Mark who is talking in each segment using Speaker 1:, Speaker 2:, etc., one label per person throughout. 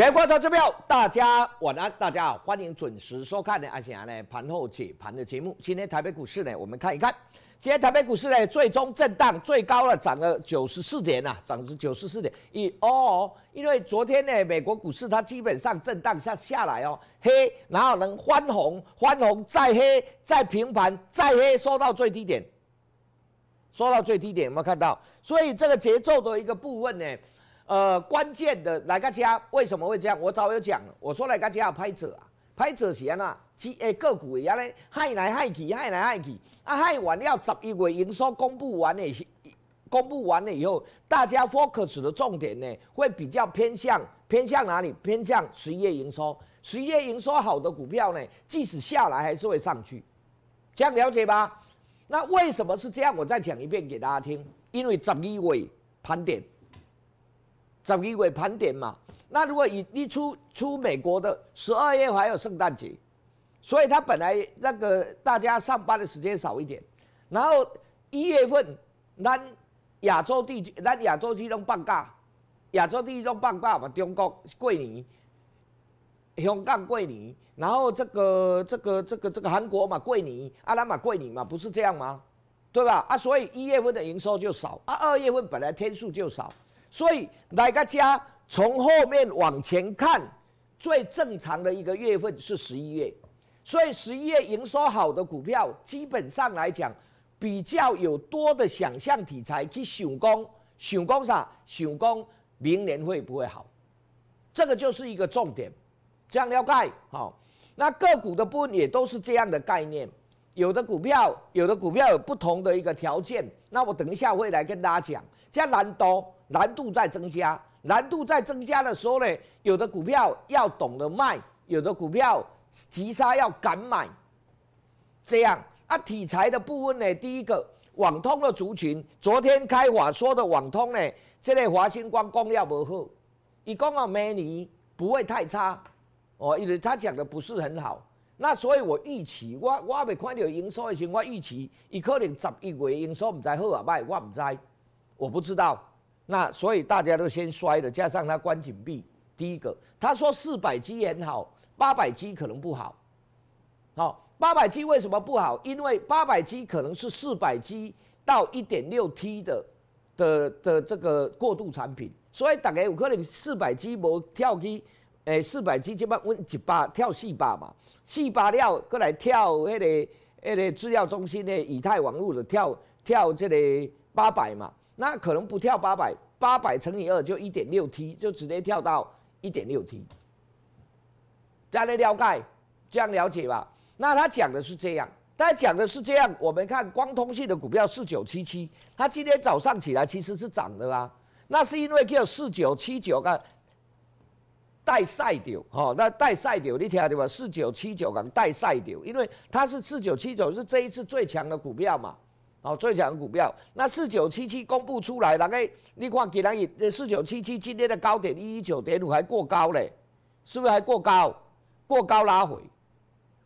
Speaker 1: 全国投资票，朋友，大家晚安！大家好，欢迎准时收看呢阿翔呢盘后解盘的节目。今天台北股市呢，我们看一看。今天台北股市呢，最终震荡，最高了涨了九十四点呐，涨了九十四点。一哦，因为昨天呢，美国股市它基本上震荡下下来哦黑，然后能翻红，翻红再黑，再平盘，再黑，收到最低点，收到最低点有没有看到？所以这个节奏的一个部分呢。呃，关键的哪个家为什么会这样？我早有讲了，我说哪个家拍者啊？拍者是谁啊，几诶个股一样嘞，害来害去，害来害去啊！害完了十一月营收公布完了，公布完了以后，大家 focus 的重点呢，会比较偏向偏向哪里？偏向十一月营收，十一月营收好的股票呢，即使下来还是会上去，这样了解吧？那为什么是这样？我再讲一遍给大家听，因为十一月盘点。找机会盘点嘛？那如果一一出出美国的十二月还有圣诞节，所以他本来那个大家上班的时间少一点。然后一月份，咱亚洲地区、咱亚洲区都放假，亚洲地区都放假嘛，中国桂林、香港桂林，然后这个这个这个这个韩国嘛，桂林、阿拉嘛桂林嘛，不是这样吗？对吧？啊，所以一月份的营收就少啊，二月份本来天数就少。所以哪个家从后面往前看，最正常的一个月份是十一月，所以十一月营收好的股票，基本上来讲，比较有多的想象题材去想工，想工啥，想工明年会不会好，这个就是一个重点，这样了解，好，那个股的部分也都是这样的概念，有的股票，有的股票有不同的一个条件。那我等一下会来跟大家讲，现在难多，难度在增加，难度在增加的时候呢，有的股票要懂得卖，有的股票急杀要敢买，这样啊，题材的部分呢，第一个，网通的族群，昨天开法说的网通呢，这类华星光电要不，一共啊美年不会太差，哦，因为他讲的不是很好。那所以，我预期，我我未看到营收的情我预期伊可能十一月营收唔知好阿歹，我唔知，我不知道。那所以大家都先衰了，加上他关紧闭，第一个他说四百 G 也好，八百 G 可能不好。好，八百 G 为什么不好？因为八百 G 可能是四百 G 到一点六 T 的的的这个过渡产品，所以大概有可能四百 G 无跳机。诶，四百七，这八，稳一百跳四百嘛，四百了过来跳迄个，迄个资料中心的以太网络的跳跳这里八百嘛，那可能不跳八百，八百乘以二就一点六 T，就直接跳到一点六 T。大家了解这样了解吧？那他讲的是这样，他讲的是这样，我们看光通信的股票四九七七，它今天早上起来其实是涨的啦，那是因为叫四九七九个。带赛丢哦，那带赛丢你听下到吧？四九七九港带赛丢，因为它是四九七九是这一次最强的股票嘛，哦，最强的股票。那四九七七公布出来，那个你看，给然也四九七七今天的高点一一九点五还过高嘞，是不是还过高？过高拉回，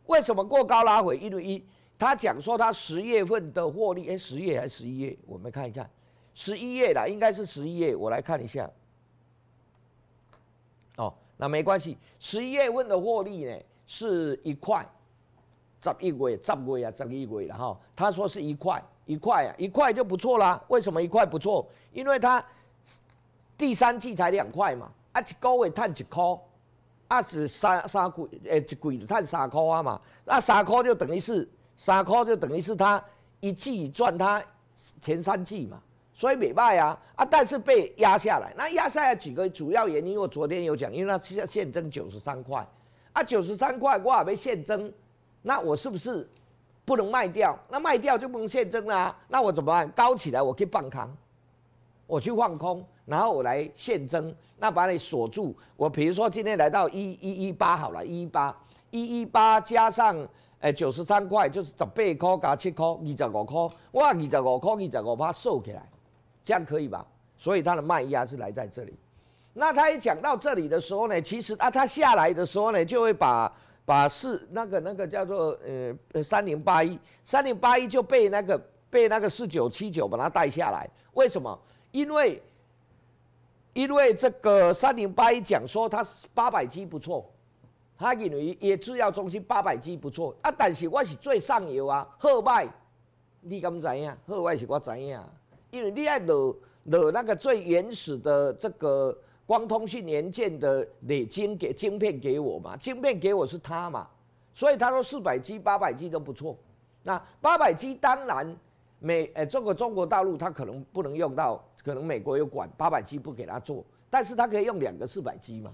Speaker 1: 为什么过高拉回？因为一他讲说他十月份的获利，哎，十月还是十一月？我们看一看，十一月啦，应该是十一月，我来看一下，哦。那没关系，十一月份的获利呢是一块，十一月、十鬼啊，十一月然后他说是一块，一块啊，一块就不错啦。为什么一块不错？因为他第三季才两块嘛，啊，一个月赚一块，啊，是三三鬼，诶，一鬼赚三块啊嘛，那三块就等于是三块就等于是他一季赚他前三季嘛。所以美卖啊啊！但是被压下来，那压下来几个主要原因？我昨天有讲，因为它是现增九十三块，啊，九十三块我还没现增，那我是不是不能卖掉？那卖掉就不能现增啊，那我怎么办？高起来我可以放空，我去放空，然后我来现增，那把你锁住。我比如说今天来到一一一八好了，一一八一一八加上哎，九十三块，就是十八块加七块，二十五块。我二十五块二十五帕收起来。这样可以吧？所以它的卖压是来在这里。那他一讲到这里的时候呢，其实啊，他下来的时候呢，就会把把四那个那个叫做呃三零八一三零八一就被那个被那个四九七九把它带下来。为什么？因为因为这个三零八一讲说它八百 G 不错，他以为也制药中心八百 G 不错。啊，但是我是最上游啊，后卖你敢知样？后卖是我知样？因为厉害惹惹那个最原始的这个光通讯元件的磊晶给晶片给我嘛，晶片给我是他嘛，所以他说四百 G 八百 G 都不错。那八百 G 当然美诶，这个中国大陆他可能不能用到，可能美国有管八百 G 不给他做，但是他可以用两个四百 G 嘛，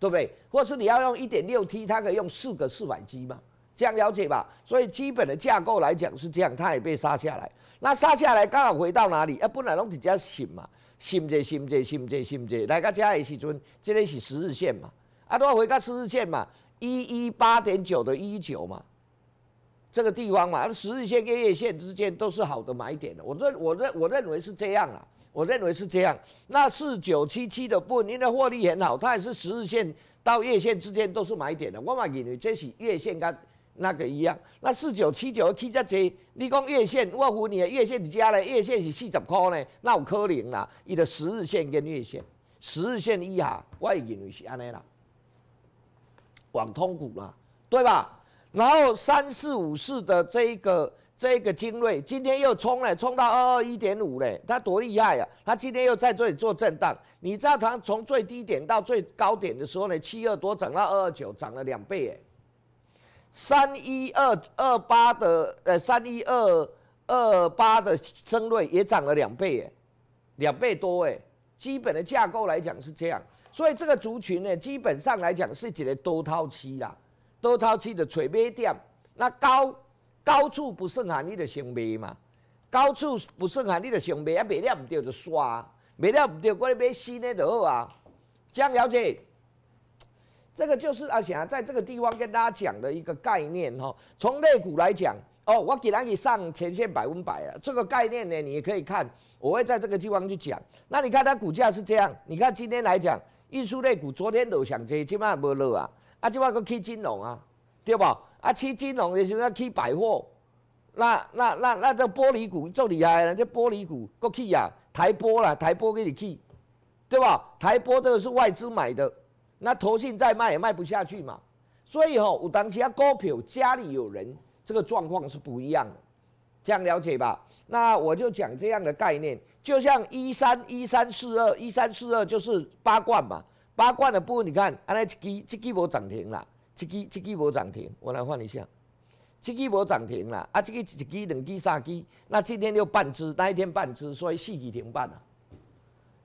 Speaker 1: 对不对？或是你要用一点六 T，他可以用四个四百 G 嘛？这样了解吧，所以基本的架构来讲是这样，它也被杀下来。那杀下来刚好回到哪里？啊，不然拢直接醒嘛，醒者醒者醒者醒者，来到这的时阵，这个是十日线嘛，啊，都要回到十日线嘛，一一八点九的一九嘛，这个地方嘛，十日线跟月线之间都是好的买点的。我认我认我认为是这样啊，我认为是这样。那四九七七的布，您的获利很好，它也是十日线到月线之间都是买点的。我嘛以为这是月线刚。那个一样，那四九七九的起加济，你讲月线，我有你的月线加了，月线是四十块呢，那有可能啦，伊的十日线跟月线，十日线一哈，我认为是安尼啦，网通股啦，对吧？然后三四五四的这一个这一个精锐，今天又冲嘞，冲到二二一点五嘞，它多厉害啊！它今天又在这里做震荡，你知道它从最低点到最高点的时候呢，七二多涨到二二九，涨了两倍哎。三一二二八的，呃，三一二二八的升瑞也涨了两倍，两倍多，哎，基本的架构来讲是这样，所以这个族群呢，基本上来讲是几个多套期啦，多套期的垂背点，那高高处不胜寒，你得先卖嘛，高处不胜寒，你得先卖，啊，卖了唔掉就刷，卖了唔掉过来买新的就好啊，这样了解？这个就是阿翔在这个地方跟大家讲的一个概念哈。从肋骨来讲哦，我给他给上前线百分百啊，这个概念呢，你也可以看。我会在这个地方去讲。那你看它股价是这样，你看今天来讲运输类股，昨天都想接，今晚不落啊。啊，今晚个去金融啊，对不？啊，去金融也是要去百货，那那那那这玻璃股最厉害了，这玻璃股个去啊，台玻啦，台玻给你去，对吧？台玻这个是外资买的。那头信再卖也卖不下去嘛，所以吼，我当时要股票家里有人，这个状况是不一样的，这样了解吧？那我就讲这样的概念，就像一三一三四二一三四二就是八冠嘛，八冠的部分你看，安一七一 G 波涨停了，一 G 一 G 波涨停，我来换一下，一 G 波涨停了，啊，七 G 一 G 两 G 三 G，那今天就半支，那一天半支，所以四 G 停半了。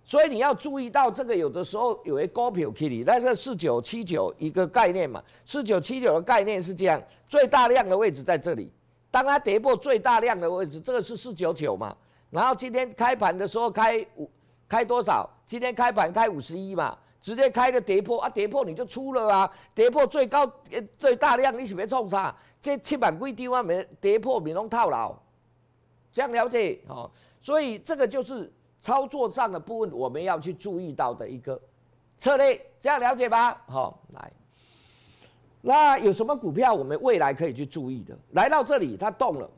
Speaker 1: 所以你要注意到这个，有的时候有些高 t 可以，但是四九七九一个概念嘛，四九七九的概念是这样，最大量的位置在这里，当它跌破最大量的位置，这个是四九九嘛，然后今天开盘的时候开五开多少？今天开盘开五十一嘛，直接开个跌破啊，跌破你就出了啊，跌破最高最大量，你别冲杀，这七板规定嘛，没跌破，你能套牢，这样了解哦。所以这个就是。操作上的部分，我们要去注意到的一个策略，这样了解吧？好，来，那有什么股票我们未来可以去注意的？来到这里，它动了，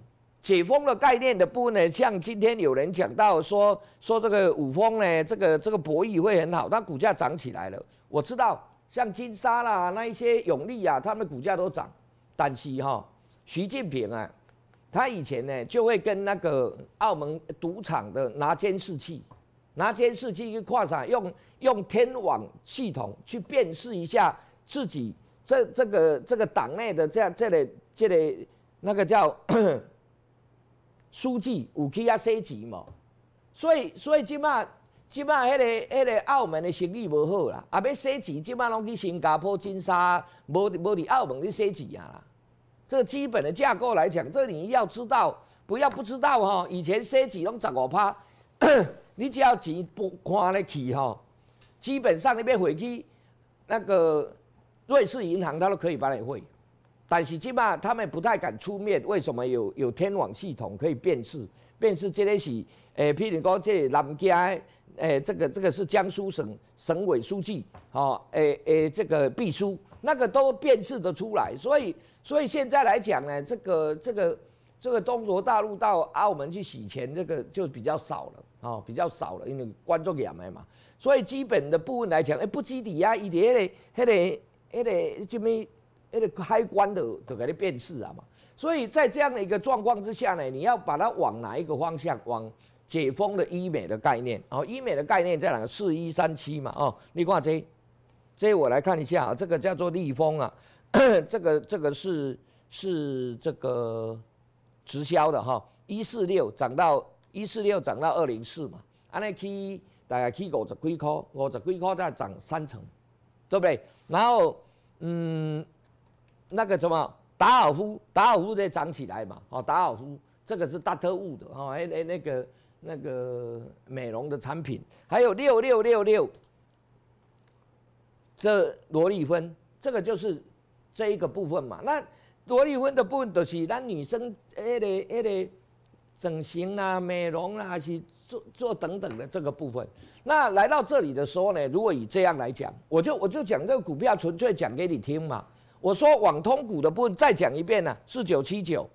Speaker 1: 解封了概念的部分呢？像今天有人讲到说说这个五峰呢，这个这个博弈会很好，它股价涨起来了。我知道像金沙啦、那一些永利啊，他们股价都涨，但是哈，习近平啊。他以前呢，就会跟那个澳门赌场的拿监视器，拿监视器去跨省，用用天网系统去辨识一下自己这这个这个党内的这样这类这类那个叫书记有去啊洗钱嘛，所以所以即嘛即嘛迄个迄个澳门的生意无好啦，啊要洗钱即嘛拢去新加坡、金沙，无无伫澳门去洗钱啊。这基本的架构来讲，这你要知道，不要不知道哈。以前 C 几拢怎么趴，你只要几不看得起哈，基本上你别回去，那个瑞士银行他都可以把你汇。但是起码他们不太敢出面。为什么有有天网系统可以辨识？辨识这些是诶，譬如讲这南京诶，诶，这个这个是江苏省省委书记，哦，诶诶，这个秘书。那个都辨识得出来，所以所以现在来讲呢，这个这个这个中国大陆到澳门去洗钱，这个就比较少了哦，比较少了，因为观众也没嘛。所以基本的部分来讲，哎，不计抵押，伊连迄个迄个迄个什么，迄个开关的都给你辨识啊嘛。所以在这样的一个状况之下呢，你要把它往哪一个方向？往解封的医美的概念，然医美的概念在哪个四一三七嘛，哦，你挂这。这我来看一下，这个叫做立丰啊，这个这个是是这个直销的哈，一四六涨到一四六涨到二零四嘛，安那 K 大概 K 五十几颗，五十几颗再涨三成，对不对？然后嗯那个什么达尔夫达尔夫得涨起来嘛，哦达尔夫这个是大特务的哈，哎哎那个那个美容的产品，还有六六六六。这萝莉粉，这个就是这一个部分嘛。那萝莉粉的部分就是那女生那个那个整形啊、美容啊，是做做等等的这个部分。那来到这里的时候呢，如果以这样来讲，我就我就讲这个股票，纯粹讲给你听嘛。我说网通股的部分再讲一遍呢，四九七九，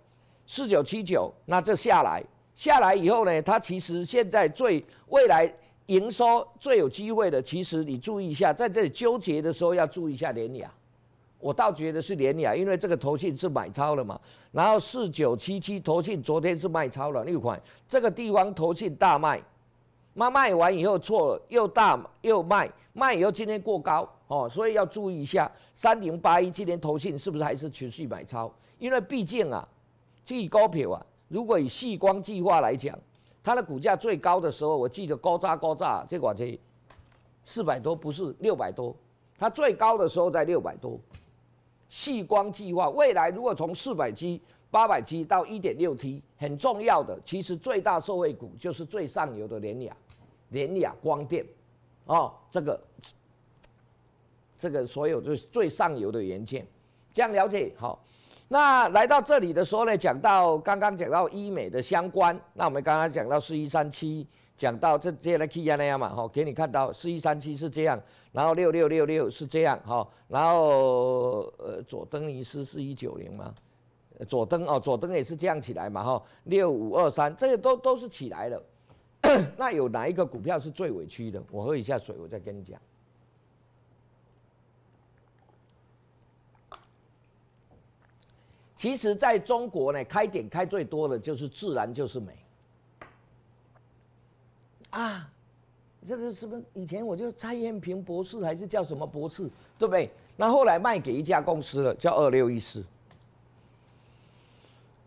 Speaker 1: 四九七九。那这下来下来以后呢，它其实现在最未来。营收最有机会的，其实你注意一下，在这里纠结的时候要注意一下联雅，我倒觉得是联雅，因为这个头信是买超了嘛。然后四九七七头信昨天是卖超了六款，这个地方头信大卖，那卖完以后错了，又大又卖，卖以后今天过高哦，所以要注意一下三零八一今天头信是不是还是持续买超？因为毕竟啊，最高点啊，如果以细光计划来讲。它的股价最高的时候，我记得高炸高炸，这果车四百多，不是六百多。它最高的时候在六百多。细光计划未来如果从四百七、八百七到一点六 T，很重要的，其实最大受惠股就是最上游的联雅、联雅光电，哦，这个这个所有就是最上游的元件，这样了解好。那来到这里的时候呢，讲到刚刚讲到医美的相关，那我们刚刚讲到四一三七，讲到这下来 K 线那样嘛，哈，给你看到四一三七是这样，然后六六六六是这样，哈，然后呃，佐登尼斯是一九零嘛，佐登哦，佐登也是这样起来嘛，哈，六五二三这些都都是起来了。那有哪一个股票是最委屈的？我喝一下水，我再跟你讲。其实，在中国呢，开点开最多的就是自然就是美啊。这个是不是以前我就蔡艳萍博士还是叫什么博士，对不对？那后来卖给一家公司了，叫二六一四。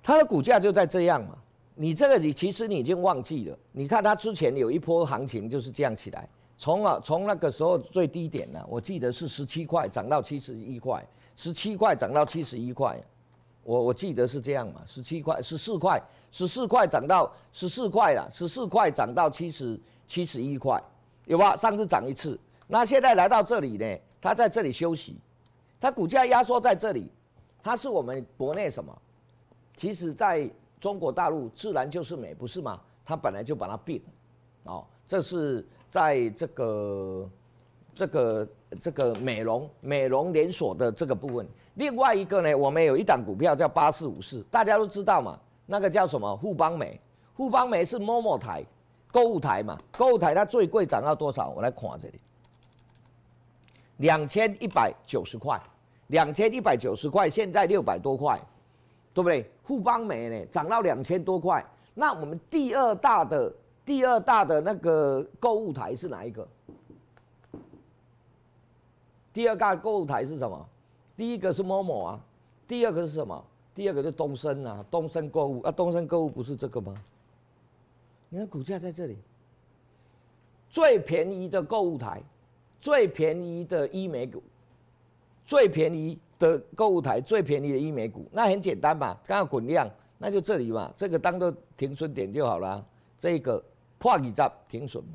Speaker 1: 它的股价就在这样嘛。你这个你其实你已经忘记了。你看它之前有一波行情就是这样起来，从啊从那个时候最低点啊，我记得是十七块涨到七十一块，十七块涨到七十一块。我我记得是这样嘛，十七块，十四块，十四块涨到十四块了，十四块涨到七十七十一块，有吧？上次涨一次，那现在来到这里呢，它在这里休息，它股价压缩在这里，它是我们国内什么？其实在中国大陆自然就是美，不是吗？它本来就把它变，哦，这是在这个这个。这个美容美容连锁的这个部分，另外一个呢，我们有一档股票叫八四五四，大家都知道嘛，那个叫什么？富邦美，富邦美是某某台，购物台嘛，购物台它最贵涨到多少？我来看这里，两千一百九十块，两千一百九十块，现在六百多块，对不对？富邦美呢涨到两千多块，那我们第二大的第二大的那个购物台是哪一个？第二个购物台是什么？第一个是 Momo 啊，第二个是什么？第二个是东升啊，东升购物啊，东升购物不是这个吗？你看股价在这里，最便宜的购物台，最便宜的医美股，最便宜的购物台，最便宜的医美股，那很简单嘛，刚刚滚量，那就这里嘛，这个当做停损点就好了。这个破几十停损嘛，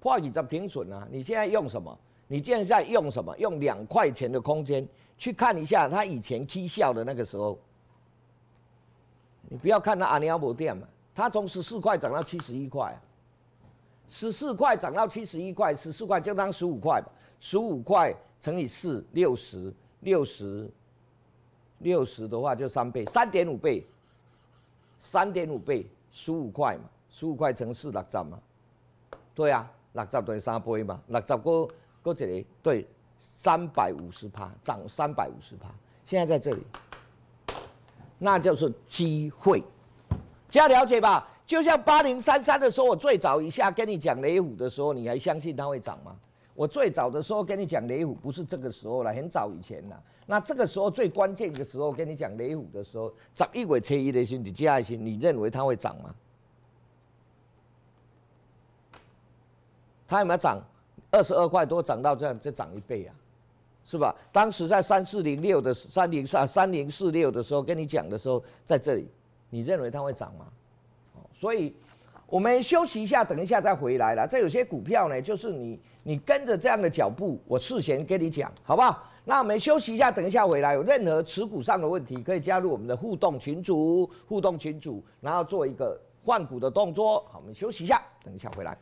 Speaker 1: 破几十停损啊？你现在用什么？你现在用什么？用两块钱的空间去看一下他以前绩效的那个时候。你不要看他阿尼阿博店嘛，他从十四块涨到七十一块，十四块涨到七十一块，十四块就当十五块嘛，十五块乘以四，六十六十，六十的话就三倍，三点五倍，三点五倍十五块嘛，十五块乘四六十嘛，对啊，六十等于三倍嘛，六十个。搁这里，对，三百五十趴涨，三百五十趴，现在在这里，那就是机会。这样了解吧？就像八零三三的时候，我最早一下跟你讲雷虎的时候，你还相信它会涨吗？我最早的时候跟你讲雷虎，不是这个时候了，很早以前了。那这个时候最关键的时候，跟你讲雷虎的时候，涨一鬼吹一的心，你接下来你认为它会涨吗？它有没有涨。二十二块多涨到这样，再涨一倍啊，是吧？当时在三四零六的三零三三零四六的时候跟你讲的时候，在这里，你认为它会涨吗？哦，所以我们休息一下，等一下再回来了。这有些股票呢，就是你你跟着这样的脚步，我事先跟你讲，好不好？那我们休息一下，等一下回来，有任何持股上的问题，可以加入我们的互动群组，互动群组，然后做一个换股的动作。好，我们休息一下，等一下回来。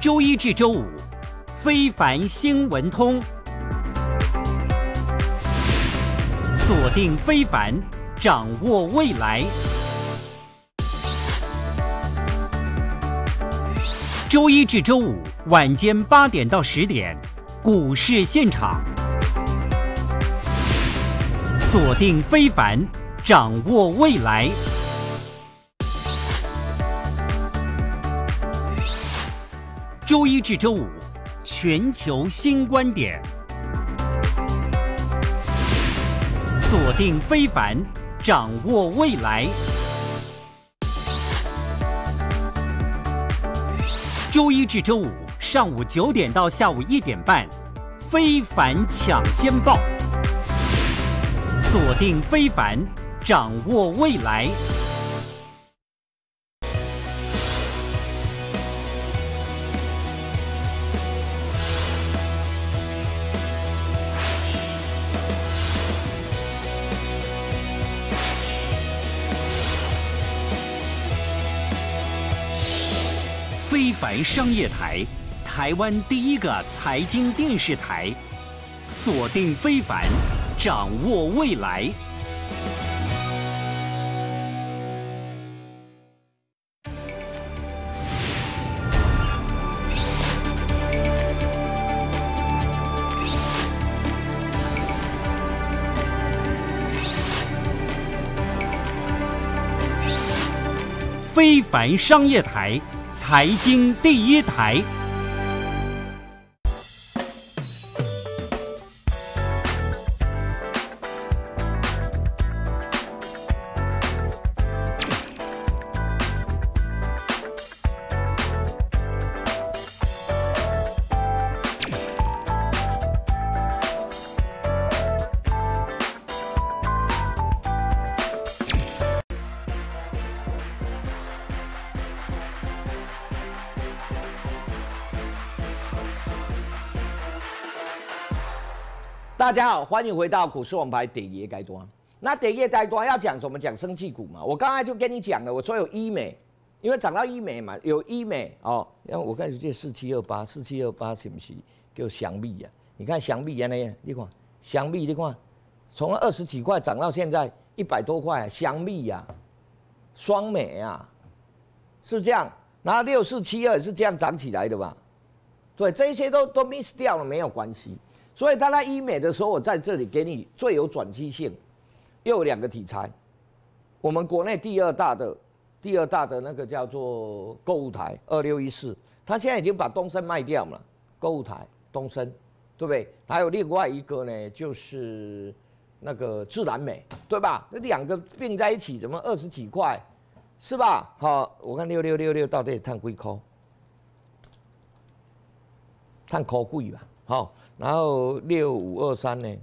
Speaker 2: 周一至周五，《非凡新闻通》锁定非凡，掌握未来。周一至周五晚间八点到十点，《股市现场》锁定非凡，掌握未来。周一至周五，全球新观点，锁定非凡，掌握未来。周一至周五上午九点到下午一点半，非凡抢先报，锁定非凡，掌握未来。凡商业台，台湾第一个财经电视台，锁定非凡，掌握未来。非凡商业台。财经第一台。
Speaker 1: 大家好，欢迎回到股市王牌点夜该端。那点夜该端要讲什么？讲生气股嘛。我刚才就跟你讲了，我说有医美，因为涨到医美嘛，有医美哦。然后我开始借四七二八，四七二八是不是叫香蜜啊？你看香蜜原来你看香蜜你看从二十几块涨到现在一百多块，香蜜呀，双美啊，是这样。然后六四七二也是这样涨起来的吧？对，这些都都 miss 掉了，没有关系。所以他在医美的时候，我在这里给你最有转机性，又有两个题材，我们国内第二大的、第二大的那个叫做购物台二六一四，他现在已经把东升卖掉了，购物台东升，对不对？还有另外一个呢，就是那个自然美，对吧？那两个并在一起怎么二十几块？是吧？好，我看六六六六到底探贵不？碳高贵吧？好，然后六五二三呢？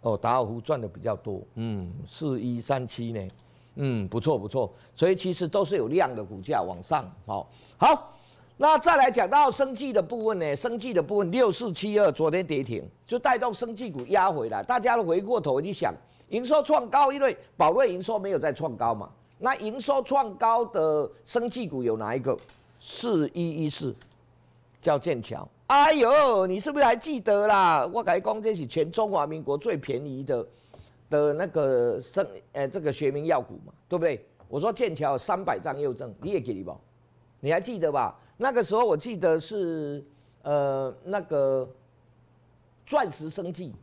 Speaker 1: 哦，达尔湖赚的比较多。嗯，四一三七呢？嗯，不错不错。所以其实都是有量的股价往上。好，好，那再来讲到生技的部分呢？生技的部分六四七二昨天跌停，就带动生技股压回来。大家都回过头去想，营收创高，因为宝瑞营收没有再创高嘛。那营收创高的生技股有哪一个？四一一四。叫剑桥，哎呦，你是不是还记得啦？我敢讲这是全中华民国最便宜的的那个生，呃，这个学名药股嘛，对不对？我说剑桥三百张右证，你也给你不？你还记得吧？那个时候我记得是，呃，那个钻石生计，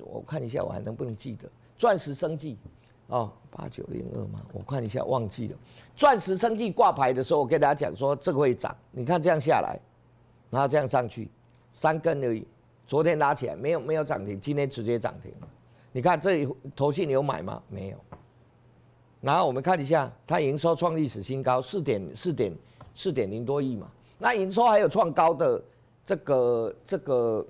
Speaker 1: 我看一下，我还能不能记得？钻石生计，哦，八九零二嘛，我看一下，忘记了。钻石生计挂牌的时候，我跟大家讲说这个会涨，你看这样下来。它这样上去，三根而已。昨天拉起来没有没有涨停，今天直接涨停。你看这里头，信有买吗？没有。然后我们看一下，它营收创历史新高，四点四点四点零多亿嘛。那营收还有创高的这个这个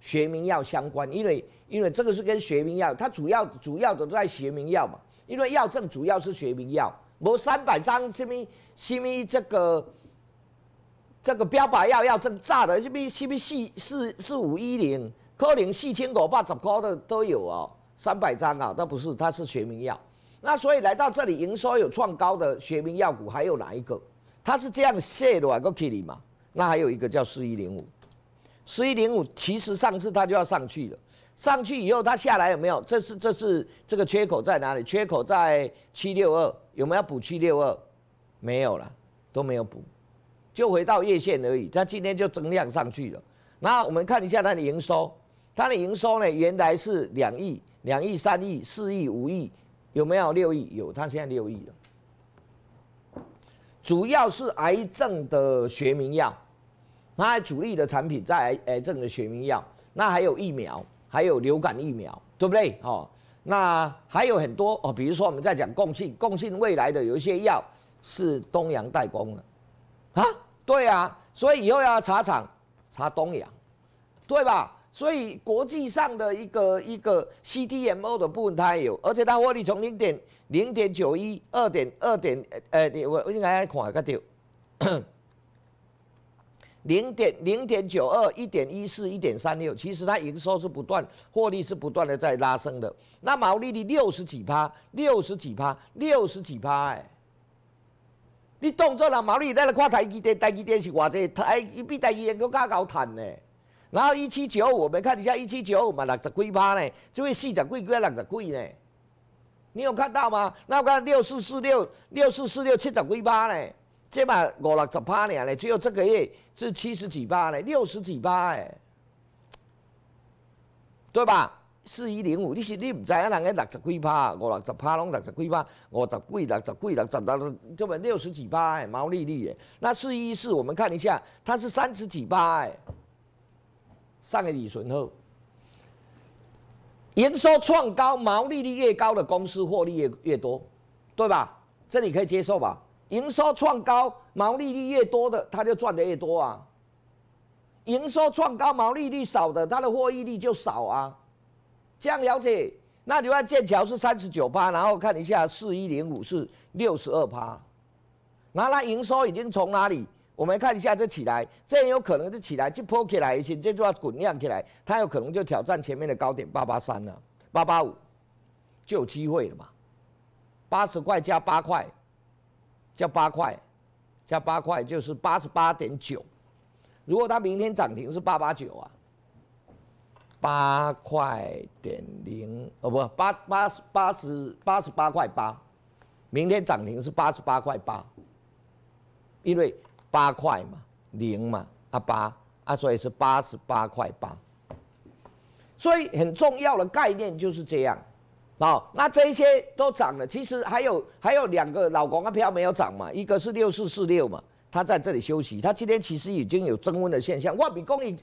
Speaker 1: 学名药相关，因为因为这个是跟学名药，它主要主要的在学名药嘛。因为药证主要是学名药，某三百张，什么什么这个。这个标靶药要争炸的，什么什么四四四五一零、科林四千股、八十个的都有哦，三百张啊，那不是，它是学名药。那所以来到这里营收有创高的学名药股还有哪一个？它是这样写的啊，个 K 里嘛？那还有一个叫四一零五，四一零五其实上次它就要上去了，上去以后它下来有没有？这是这是这个缺口在哪里？缺口在七六二，有没有补七六二？没有了，都没有补。就回到月线而已，它今天就增量上去了。那我们看一下它的营收，它的营收呢原来是两亿、两亿、三亿、四亿、五亿，有没有六亿？有，它现在六亿了。主要是癌症的学名药，它主力的产品在癌癌症的学名药，那还有疫苗，还有流感疫苗，对不对？哦，那还有很多哦，比如说我们在讲共性，共性未来的有一些药是东阳代工的。啊，对啊，所以以后要查厂，查东洋，对吧？所以国际上的一个一个 CDMO 的部分，它也有，而且它获利从零点零点九一、二点二点，呃，你我应该看得到，零点零点九二、一点一四、一点三六，其实它营收是不断，获利是不断的在拉升的。那毛利率六十几趴，六十几趴，六十几趴，哎。你当作人毛利在了看台积电，台积电是偌济，台比台积电更加高赚呢。然后一七九，我们看一下一七九五嘛，六十几趴呢，这位四十几块六十几呢，你有看到吗？那我看六四四六六四四六七十几趴呢，这嘛五六十八呢，只有这个月是七十几趴呢，六十几趴哎，对吧？四一零五，你是你不知啊？人那六十几趴，我六十趴拢六十几趴，我十几、六十几、六十就问六十几趴哎，毛利率那四一四，我们看一下，它是三十几趴哎，上个底存后，营收创高，毛利率越高的公司获利越越多，对吧？这你可以接受吧？营收创高，毛利率越多的，它就赚的越多啊。营收创高，毛利率少的，它的获益率就少啊。这样了解，那你看剑桥是三十九趴，然后看一下四一零五是六十二趴，那那营收已经从哪里？我们看一下这起来，这有可能就起来，就破起来，一些，这就要滚量起来，它有可能就挑战前面的高点八八三了，八八五就有机会了嘛？八十块加八块，加八块，加八块就是八十八点九，如果它明天涨停是八八九啊？八块点零哦，不，八八十八十八十八块八，明天涨停是八十八块八，因为八块嘛，零嘛啊八啊，所以是八十八块八。所以很重要的概念就是这样，好，那这些都涨了，其实还有还有两个老广安票没有涨嘛，一个是六四四六嘛，它在这里休息，它今天其实已经有增温的现象，万笔公益。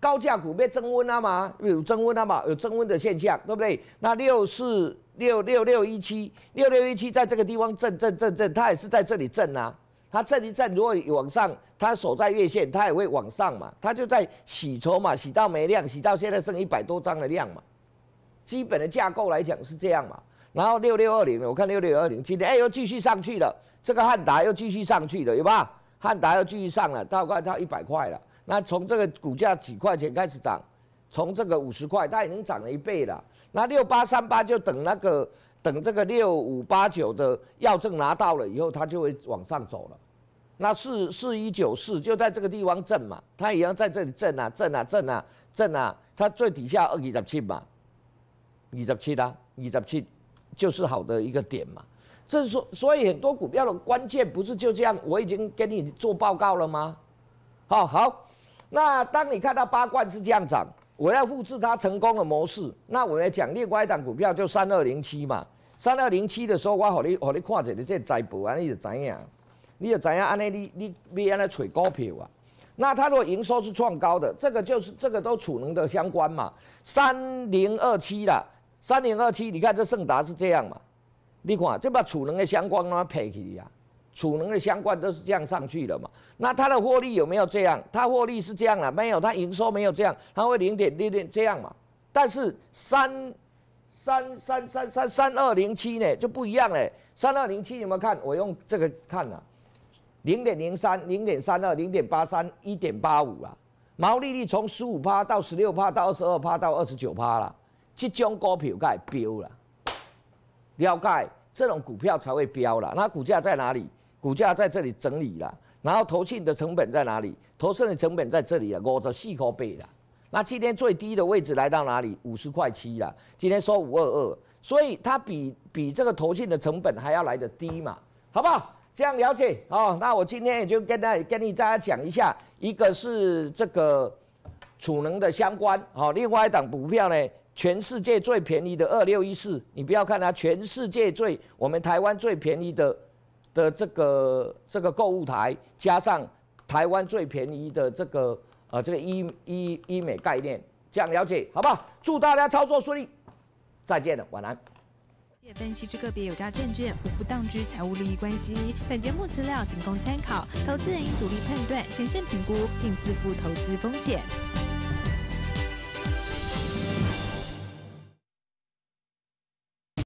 Speaker 1: 高价股被增温了嘛？有增温了嘛？有增温的现象，对不对？那六四六六六一七六六一七在这个地方震震震震，它也是在这里震啊。它震一震，如果往上，它守在月线，它也会往上嘛。它就在洗筹嘛，洗到没量，洗到现在剩一百多张的量嘛。基本的架构来讲是这样嘛。然后六六二零，我看六六二零今天哎又继续上去了，这个汉达又继续上去了，有吧？汉达又继续上了，到快到一百块了。那从这个股价几块钱开始涨，从这个五十块，它已经涨了一倍了。那六八三八就等那个等这个六五八九的药证拿到了以后，它就会往上走了。那四四一九四就在这个地方震嘛，它也要在这里震啊震啊震啊震啊。它最底下二十七嘛，二十七啦，二十七就是好的一个点嘛。这是说，所以很多股票的关键不是就这样，我已经跟你做报告了吗？好好。那当你看到八冠是这样涨，我要复制它成功的模式，那我来讲另外一档股票就三二零七嘛，三二零七的时候，我予你予你看者，你这财报，你就知影，你就知影，安尼你你你安尼找股票啊。那它如果营收是创高的，这个就是这个都储能的相关嘛，三零二七啦，三零二七，你看这盛达是这样嘛，你看这把储能的相关哪配起呀？储能的相关都是这样上去了嘛？那它的获利有没有这样？它获利是这样啊？没有，它营收没有这样，它会零点零点这样嘛？但是三三三三三三二零七呢就不一样嘞。三二零七有没有看？我用这个看了，零点零三、零点三二、零点八三、一点八五啊，毛利率从十五趴到十六趴到二十二趴到二十九趴了，即种股票该飙了，了解这种股票才会飙了，那股价在哪里？股价在这里整理了，然后投信的成本在哪里？投信的成本在这里啊，我着细口杯了。那今天最低的位置来到哪里？五十块七啦。今天收五二二，所以它比比这个投信的成本还要来得低嘛，好不好？这样了解哦。那我今天也就跟大家跟你大家讲一下，一个是这个储能的相关哦，另外一档股票呢，全世界最便宜的二六一四，你不要看它全世界最我们台湾最便宜的。的这个这个购物台，加上台湾最便宜的这个呃这个医医医美概念，这样了解，好不好？祝大家操作顺利，再见了，晚安。
Speaker 2: 免责声明：个别有价证券无不当之财务利益关系，本节目资料仅供参考，投资人应独立判断、审慎评估并自负投资风险。